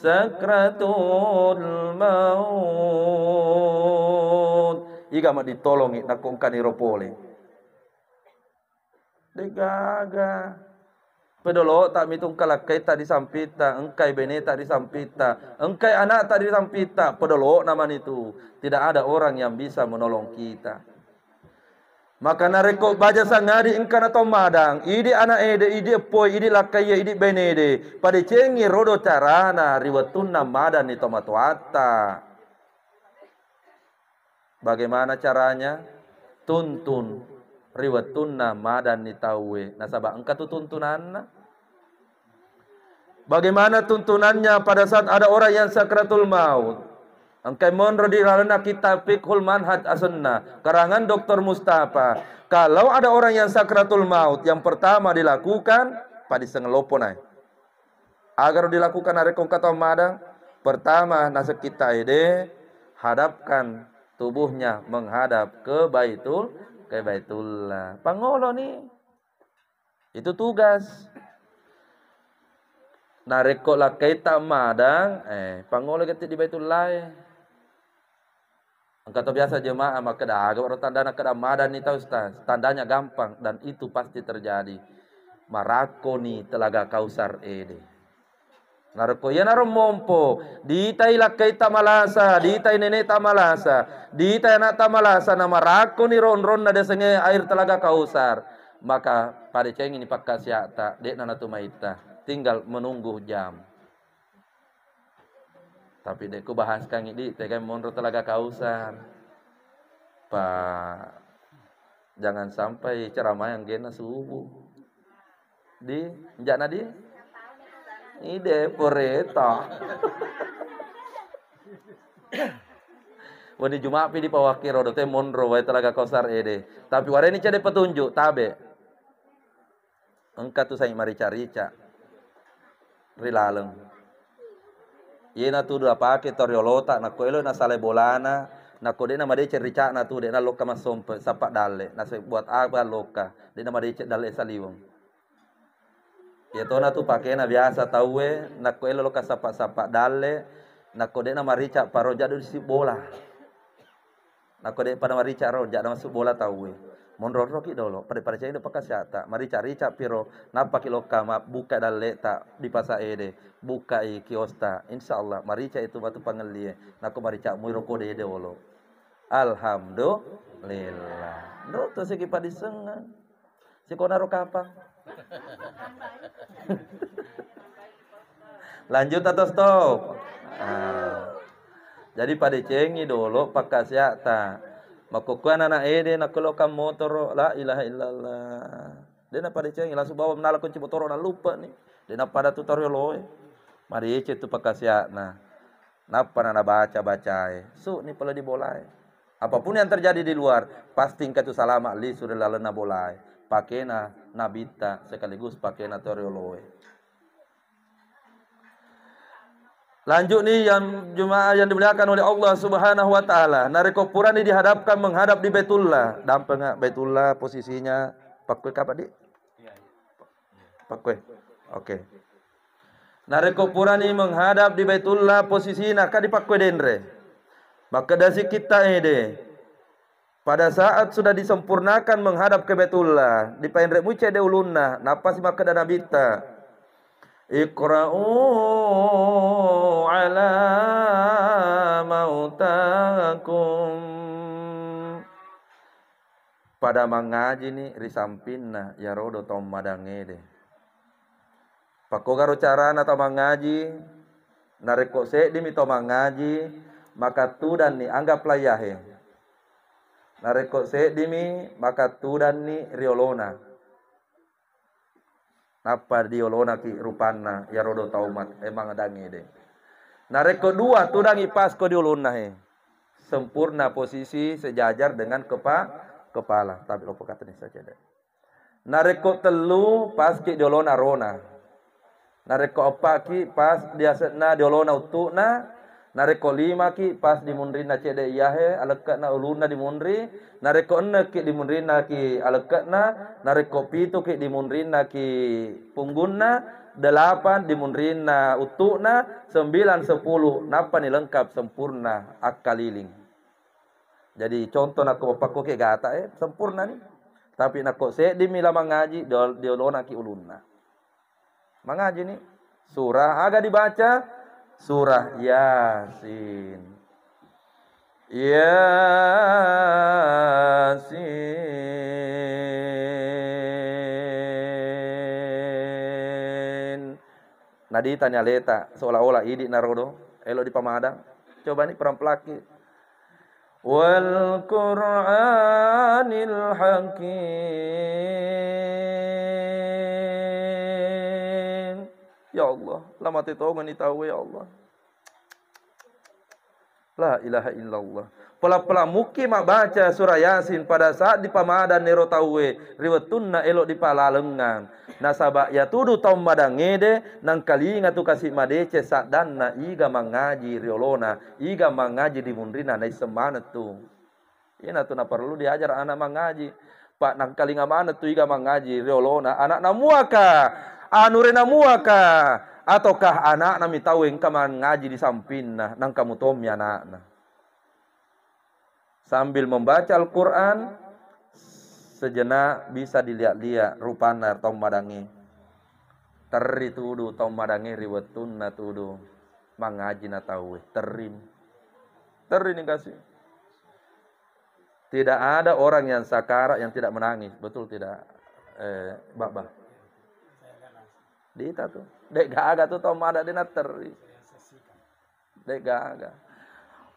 sakratul maut iga ma ditolongi nakungkan iropole degaga Pedolo tak mitung kalak kai tak disampita, engkai bene tak disampita, engkai anak tak disampita. Pedolo nama itu. Tidak ada orang yang bisa menolong kita. Maka na reko baja sangari engkana to madang. Idi anak ede, idi poi, idi lakaya, idi benede. Pada cengi rodo carana riwatunna madan ni tomatuata. Bagaimana caranya? Tuntun riwatunna madan ni tawe. Nasabah engkau tu tuntunan. Bagaimana tuntunannya pada saat ada orang yang sakratul maut? Angkai mon rodi lalana kitab Fikhul Manhaj asunna karangan Dr. Mustafa. Kalau ada orang yang sakratul maut yang pertama dilakukan pada sengelopo Agar dilakukan ada kong kata madang pertama nasib kita ide hadapkan tubuhnya menghadap ke Baitul ke Baitullah. Pangolo ni. itu tugas nareko lah madang eh pangolo kita di Baitullah. Eh. Kata biasa jemaah maka dah agak orang tandana kada madan tahu ustaz. Tandanya gampang dan itu pasti terjadi. Marakoni telaga kausar ini. Narko ya naro mompo, kita lakai di tai nenek malasa, di tai anak malasa. nama ni ron ron nade senge air telaga kausar. Maka pada ceng ini pakai siata, dek nana ma'ita. tinggal menunggu jam. Tapi ku bahas kang ini tekan mundur telaga kausan. Pak, jangan sampai ceramah yang gena subuh. Di, jak nadi? Ide poreta. Wani Jumat pi di pawaki rodo teh monro wae telaga kosar ede. Tapi ware ini cede petunjuk tabe. Engka tu saya mari cari cak. Rilaleng yena tu dua pake toriolota na koelo na sale bolana na kode na made rica na tu de na loka masompe sapa dale na se buat apa loka de na made dale saliwong ye to na tu pake na biasa tauwe na koelo loka sapak-sapak dale na kode na marica paroja jadu si bola na kode pada marica ro jadu masuk bola tauwe monro ki dolo pada pada cai pakas yata mari cari capiro napa kilo kama buka dalle ta di pasa ede buka i kiosta insyaallah mari cai itu batu pangelie nako mari cak mui kode ede dolo alhamdulillah ndo to seki padisengan si kona naruh apa lanjut atau stop ah. jadi pada cengi dolo pakas siapa Makukuan anak eh dia nak keluarkan motor la ilaha illallah. Dia nak pada ceng langsung bawa menala kunci motor nak lupa ni. Dia nak pada tutorial loe. Mari cek tu pakasiak nah. Napa nana baca baca eh. Su ni perlu dibolai. Apapun yang terjadi di luar, pasti tu salama li sudah lalena bolai. Pakena nabita sekaligus pakai tutorial loe. Lanjut nih yang jemaah yang dimuliakan oleh Allah Subhanahu wa taala. Narikopura ini dihadapkan menghadap di Baitullah. Dampeng Baitullah posisinya pakwe apa di? Iya, iya. Pakwe. Oke. nari kopuran ini menghadap di Baitullah posisinya kan di pakwe dendre. Maka dasi kita ini pada saat sudah disempurnakan menghadap ke Baitullah, di pendrek muce de ulunna, napas maka danabita. Iqra'u على موتاكم pada mangaji ni risampinna ya rodo tom de. pakogaro carana tom mangaji nareko se dimi to mangaji maka tu dan ni anggaplah yahe nareko se mi maka tu dan ni riolona Napa diolona ki rupanna ya rodo taumat emang de. Narek kedua dangi pas ko diulunah eh. Sempurna posisi sejajar dengan kepa kepala. Tapi lupa kata ini saja deh. Narek telu pas ki diolona rona. Narek ko opa ki pas diasetna diolona utukna. Narek ko lima ki pas na cede iyahe na uluna dimundri. Narek ko enne ki na ki alekatna. Narek ko pitu ki na ki punggunna delapan dimunrina utukna sembilan sepuluh napa ni lengkap sempurna akaliling jadi contoh nak bapak ko ke gata eh sempurna ni tapi nak ko se di mila mengaji di lona ki ulunna mengaji ni surah agak dibaca surah yasin yasin Nadi tanya leta seolah-olah idik narodo elo di pamadang. Coba nih perampelaki. Wal Qur'anil Hakim. Ya Allah, lama tahu ni tahu ya Allah. La ilaha illallah. Pula-pula mak baca surah Yasin pada saat di pamadan nero tawe riwetunna elok di pala lengan. Nasabak ya tudu taum madangede nang kali ngatu kasih madece sak iga mangaji riolona iga mangaji di mundrina nai semana tu. Ina tu na perlu diajar anak mangaji. Pak nang kali ngamana tu iga mangaji riolona anak namuaka anure namuaka ataukah anak nami taweng kaman ngaji di samping nah nang kamu tom anak nah. sambil membaca Al-Quran sejenak bisa dilihat-lihat nar tom madangi teri tudu tom madangi riwetun na tudu mangaji na tahu terim teri nih kasih tidak ada orang yang sakarat yang tidak menangis betul tidak eh bapak di itu tuh Dek gaga tu tau ada dia teri. Dek gaga.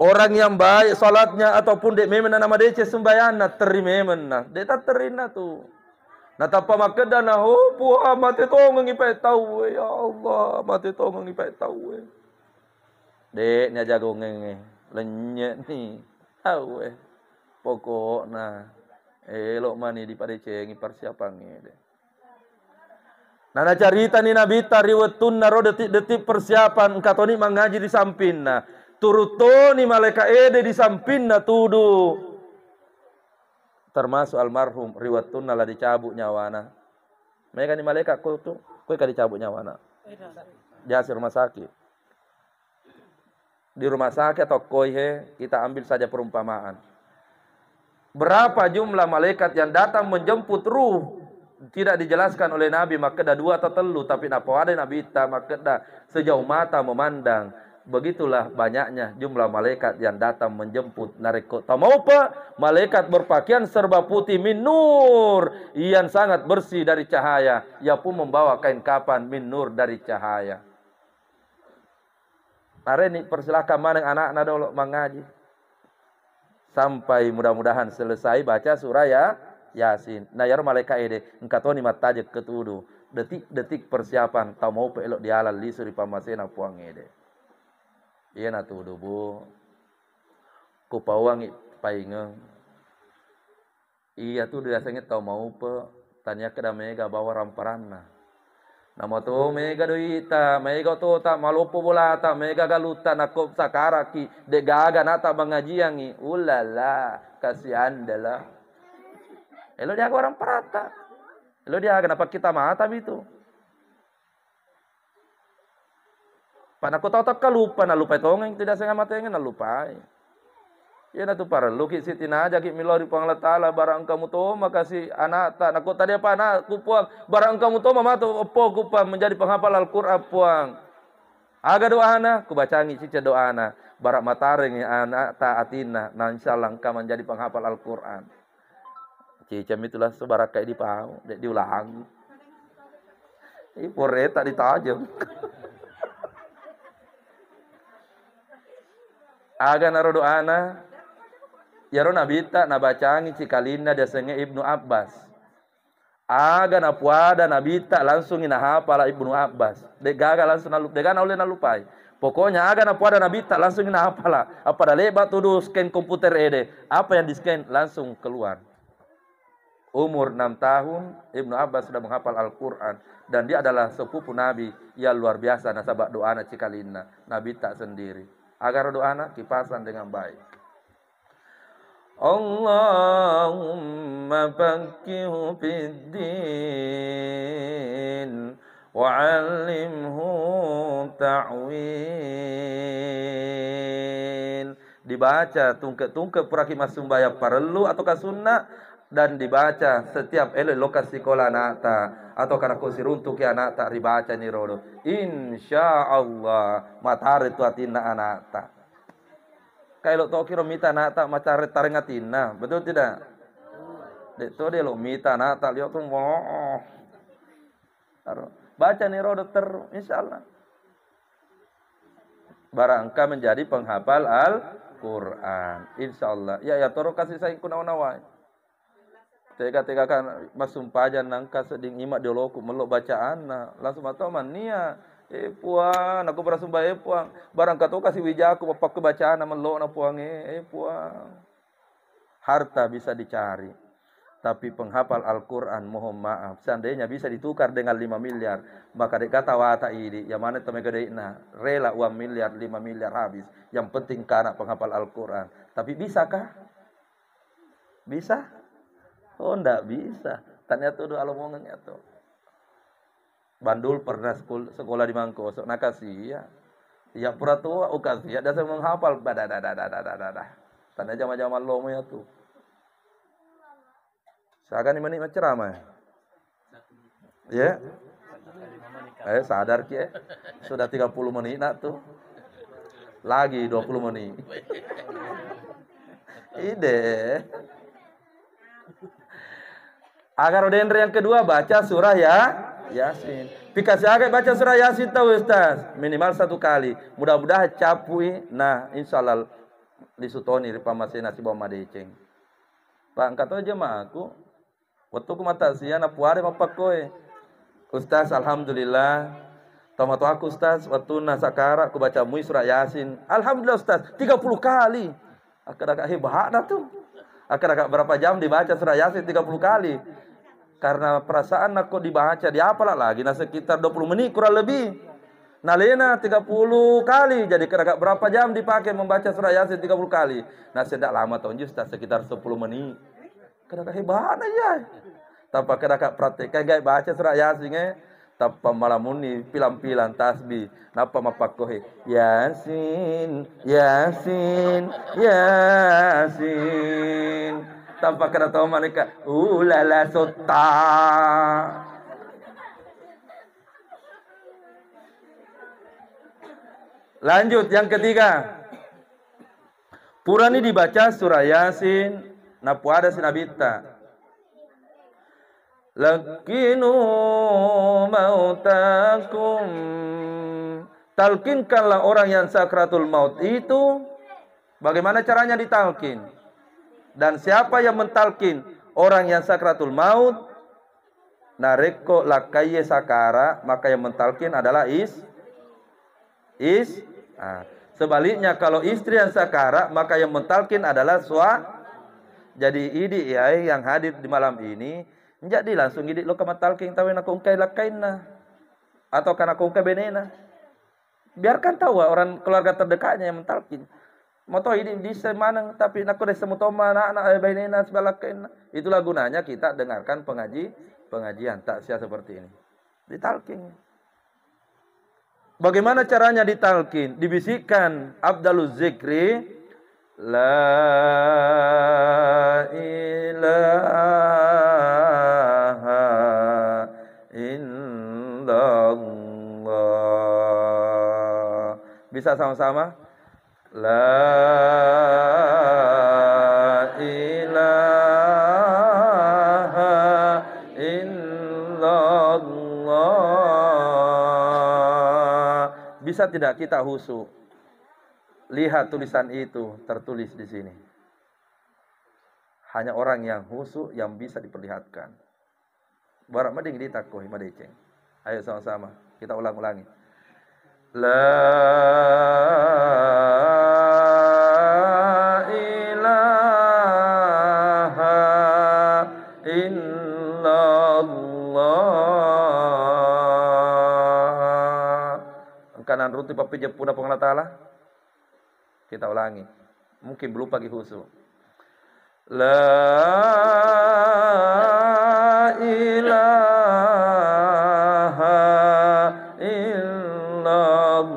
Orang yang baik salatnya ataupun dek memen nama dek sembahyang na teri memen na. Dek tak terina tu. Na tapa makeda na ho oh, puha mati tong ngipai tau ya Allah mati tong ngipai tau. Dek nya jago ngenge. Lenyek ni. weh. Pokok na. Eh mani di pade cengi ni dek. Nana carita ni nabi tariwetun naro detik-detik persiapan katoni mengaji di samping. Nah, Turutoni malaikat ede di samping. Nah, tuduh Termasuk almarhum riwetun nala dicabut nyawana. Mereka ni malaikat kau tu, kau ikan dicabut nyawana. Jasir rumah sakit. Di rumah sakit atau he kita ambil saja perumpamaan. Berapa jumlah malaikat yang datang menjemput ruh tidak dijelaskan oleh Nabi maka ada dua atau telu tapi napa ada Nabi tak maka dah sejauh mata memandang begitulah banyaknya jumlah malaikat yang datang menjemput mau apa malaikat berpakaian serba putih minur yang sangat bersih dari cahaya ia pun membawa kain kapan minur dari cahaya Hari ini persilahkan mana anak-anak dulu mengaji. Sampai mudah-mudahan selesai baca surah ya yasin na yar malaika ide engkatoni mataje ketudu detik-detik persiapan tau mau pelok dialal li suri pamasena puang ide iya na tudu bu ku pawangi painge iya tuh biasanya tau mau pe tanya ke da mega bawa ramparanna nama to mega doita, mega tota, bola, tak mega galuta, nakop sakaraki, de gaga nata bangajiangi. Ulala, kasihan dala. Elo dia orang perata. Elo dia kenapa kita mata itu? Pana ko tau tak lupa nak lupa tongeng tidak sengaja yang nak lupa. Ya nak tu para luki sitina aja ki milo di pangla tala barang kamu tu makasih anak tak Nakut tadi apa anak kupuang barang kamu tu mama tu opo ku menjadi penghafal Al-Qur'an puang. Aga doa anak ku bacangi cica doa barang barak ringi anak tak atina na menjadi penghafal Al-Qur'an. Cicam itulah sebarang kayak dipaham, diulang. Ini pore tak ditajam. Aga narodo ana. tak ya nabita nabacangi cikalina sengi Ibnu Abbas. Aga nabi tak langsung ina hafal Ibnu Abbas. Dek gaga langsung nalup, dek oleh nalupai. Pokoknya aga na puada nabi tak langsung ina lah Apa dah lebat tuduh scan komputer ede. Apa yang di scan langsung keluar umur enam tahun Ibnu Abbas sudah menghafal Al-Quran dan dia adalah sepupu Nabi yang luar biasa doa doana cikalina Nabi tak sendiri agar doana kipasan dengan baik Allahumma fakih fi din wa 'allimhu ta'wil dibaca tungke-tungke perakimah sumbaya perlu atau sunnah dan dibaca setiap ele lokasi kola nata atau karena kursi runtuh ya tak dibaca ni rodo insya Allah matahari tu anak ta. kalau tau kira mita tak matahari tarengatina betul tidak itu dia lo mita tak lihat tuh wah baca ni rodo ter insya Allah barangka menjadi penghafal Al Quran insya Allah ya ya toro kasih saya kunawa. nawai Tega-tega kan masum pajan nangka seding imak dioloku melok bacaan nah langsung atau Nia eh puang aku berasum eh puang barang kato oh, kasih wija aku apa kebacaan nama melok na puang eh, eh puang harta bisa dicari tapi penghafal Al-Quran mohon maaf seandainya bisa ditukar dengan lima miliar maka dek kata wata ini yang mana temen gede nah rela uang miliar lima miliar habis yang penting karena penghafal Al-Quran tapi bisakah bisa Oh, ndak bisa. Tanya tuh udah alomongannya tuh. Bandul pernah sekolah, sekolah di Mangko, Nah ya. ya. Ya tua ukas oh, ya saya menghafal badah dadah dadah dadah dadah. Tanya jaman-jaman lo ya tuh. Seakan ini menikmati ceramah. Ya. Eh sadar ki ya. Sudah 30 menit nak tuh. Lagi 20 menit. Ide. Agar odendre yang kedua baca surah ya Yasin. Pikasi agak baca surah Yasin tahu Ustaz. Minimal satu kali. Mudah-mudahan capui. Nah, insya Allah di ripa masih nasi bawa madeceng. Pak, angkat aja mah aku. Waktu ku mata sian apa ada apa koi. Ustaz, alhamdulillah. Tomato aku Ustaz, waktu nasakara aku baca mui surah Yasin. Alhamdulillah Ustaz, puluh kali. akak agak hebat dah tu. agak berapa jam dibaca surah Yasin tiga puluh kali karena perasaan aku dibaca apalah lagi nah sekitar 20 menit kurang lebih nah lena 30 kali jadi kira kira berapa jam dipakai membaca surah yasin 30 kali nah tidak lama tahun Ustaz sekitar 10 menit kira kira hebat aja ya. tanpa kira kira praktek kayak baca surah yasin eh? tanpa ini, pilan-pilan tasbih napa mapakohe yasin yasin yasin tampak kata tahu mereka ulala sota lanjut yang ketiga pura ini dibaca surah Yasin ada sinabita lakinu mautakum talkinkanlah orang yang sakratul maut itu bagaimana caranya ditalkin dan siapa yang mentalkin orang yang sakratul maut nareko lakaye sakara maka yang mentalkin adalah is is nah. sebaliknya kalau istri yang sakara maka yang mentalkin adalah sua jadi idi ya yang hadir di malam ini jadi langsung idi lo kama talking tahu nak ungkai nah. atau karena ungkai benena biarkan tahu orang keluarga terdekatnya yang mentalkin Moto ini di semanang tapi nak kudes semutoma anak anak bainina sebalakin. Itulah gunanya kita dengarkan pengaji pengajian tak sia seperti ini. Ditalking. Bagaimana caranya ditalkin? Dibisikkan Abdaluz Zikri La ilaha illallah. Bisa sama-sama? La ilaha illallah. Bisa tidak kita husu? Lihat tulisan itu tertulis di sini. Hanya orang yang husu yang bisa diperlihatkan. Barak mading ditakuh madeceng. Ayo sama-sama kita ulang-ulangi. La bulan runti papi jepuna pengelah ta'ala? Kita ulangi. Mungkin belum pagi husu La ilaha illallah.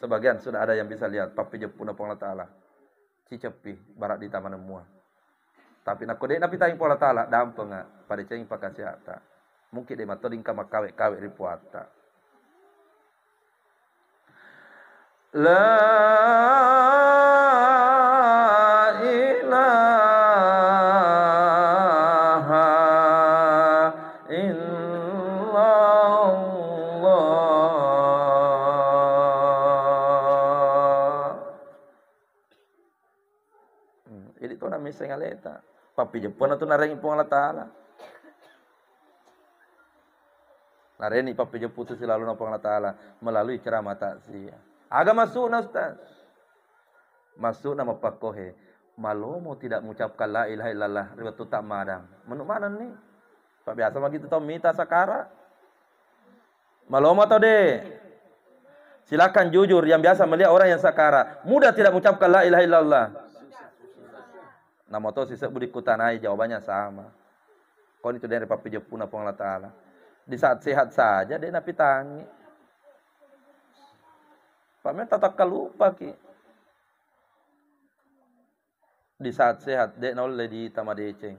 Sebagian sudah ada yang bisa lihat. Papi jepuna pengelah ta'ala. Cicepi barat di taman semua. Tapi nak kodek napi tayang pola ta'ala. Dampeng ah. pada pakai sehat tak mungkin dia mato ringka makawe-kawe di puata. La ilaha illallah. Hmm, jadi tu nama misalnya leta. Papi Jepun atau narangi pengalat ta'ala. Lareni papa je putus lalu nopo Allah taala melalui ceramah taksia. Agama masuk na ustaz. Masuk nama pakohe. Malomo tidak mengucapkan la ilaha illallah riwayat tu tak madam. Menuk mana ni? Pak biasa mah gitu tau minta sakara. Malomo tau deh. Silakan jujur yang biasa melihat orang yang sakara, mudah tidak mengucapkan la ilaha illallah. Nama tau sisa budi kutanai jawabannya sama. Kau ni tu dari papi puna pengalat taala. Di saat sehat saja dia napi tangi. Pamer tatak lupa ki. Di saat sehat dia oleh di tamadeceng.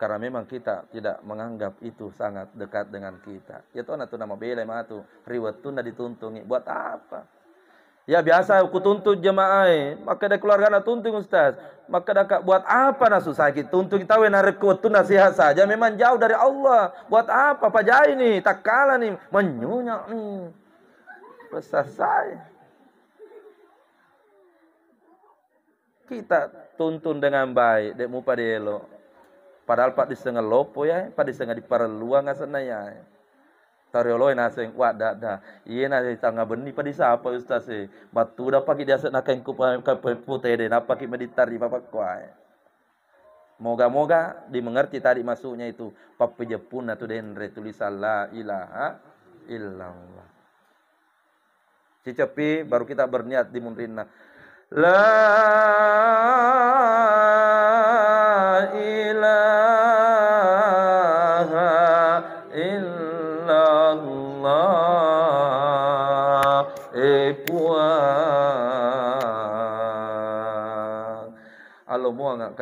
Karena memang kita tidak menganggap itu sangat dekat dengan kita. Ya nah tuh nama bela riwet itu tunda dituntungi. Buat apa? Ya biasa aku tuntut jemaah. Eh. Maka dia keluarga nak tuntut ustaz. Maka dia buat apa nak susah kita tuntut kita nak narik tu nasihat saja memang jauh dari Allah. Buat apa pajai ini tak kalah nih menyunyak nih. Besar saya. Kita tuntun dengan baik dek mupa elok. Padahal pak di setengah lopo ya, pak di setengah diperluang ya. ya. Tarioloi naseng wa da da. Ie iya na tanga beni padi siapa ustaz se. Batu da pagi dia nak kain kup ka putih de napa ki meditari papa kuai. Eh. Moga-moga dimengerti tadi masuknya itu. Papi Jepun atau denre tulis la ilaha illallah. Cicepi baru kita berniat di munrinna. La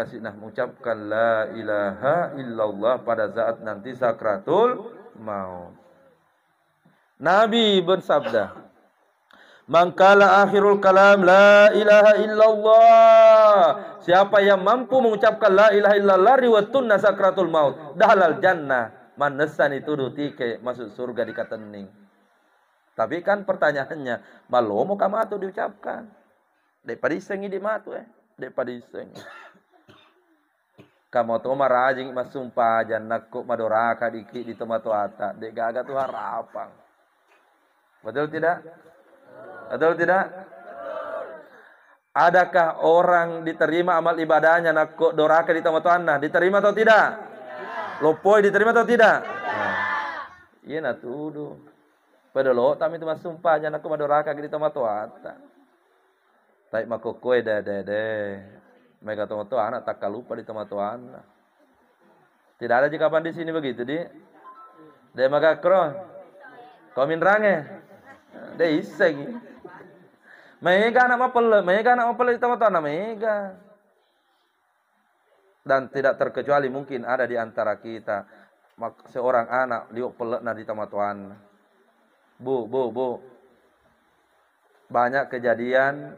kasinah mengucapkan la ilaha illallah pada saat nanti sakratul maut. Nabi bersabda, mangkala akhirul kalam la ilaha illallah." Siapa yang mampu mengucapkan la ilaha illallah riwatun sakratul maut, dahalal jannah. Manesan itu dutike masuk surga di katening. Tapi kan pertanyaannya, malu mau kamu atau diucapkan? Daripada isengi di matu eh. Daripada isengi. Kamu kama sumpah masumpah jangan jannakku madoraka diki di tomato ata dek gagah tuh harapan betul tidak betul tidak Adakah orang diterima amal ibadahnya kok doraka di tomato Nah, diterima atau tidak? Lopoi diterima atau tidak? Iya nah tuduh. Pada lo tapi itu mas sumpah jangan aku madoraka di tempat ata. Tapi mako kue deh deh deh mereka tak takalupa di anak. tidak ada jika di sini begitu di Dia de magakro komin range dia iseng mega nama pele mega nama pele di anak mega dan tidak terkecuali mungkin ada di antara kita seorang anak liuk pelak nadi di anak. bu bu bu banyak kejadian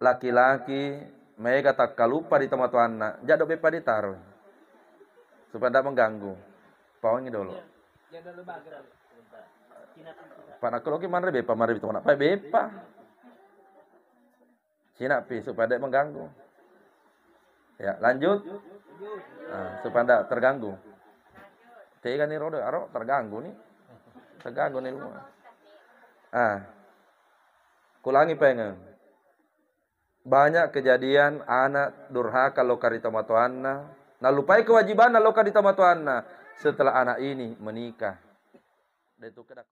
laki-laki mereka tak kalupa di tempat anak jadok bepa ditaruh supaya iya. tidak mengganggu pawangi dulu Pak nak kalau gimana bepa mari tempat anak bepa Cina pi supaya tidak mengganggu ya lanjut nah, supaya tidak terganggu Cek kan ini rodo, arok terganggu nih terganggu nih rumah ah kulangi pengen banyak kejadian anak durhaka loka di tomatoanna. Nah lupai kewajiban loka di tomatoanna setelah anak ini menikah. Dan itu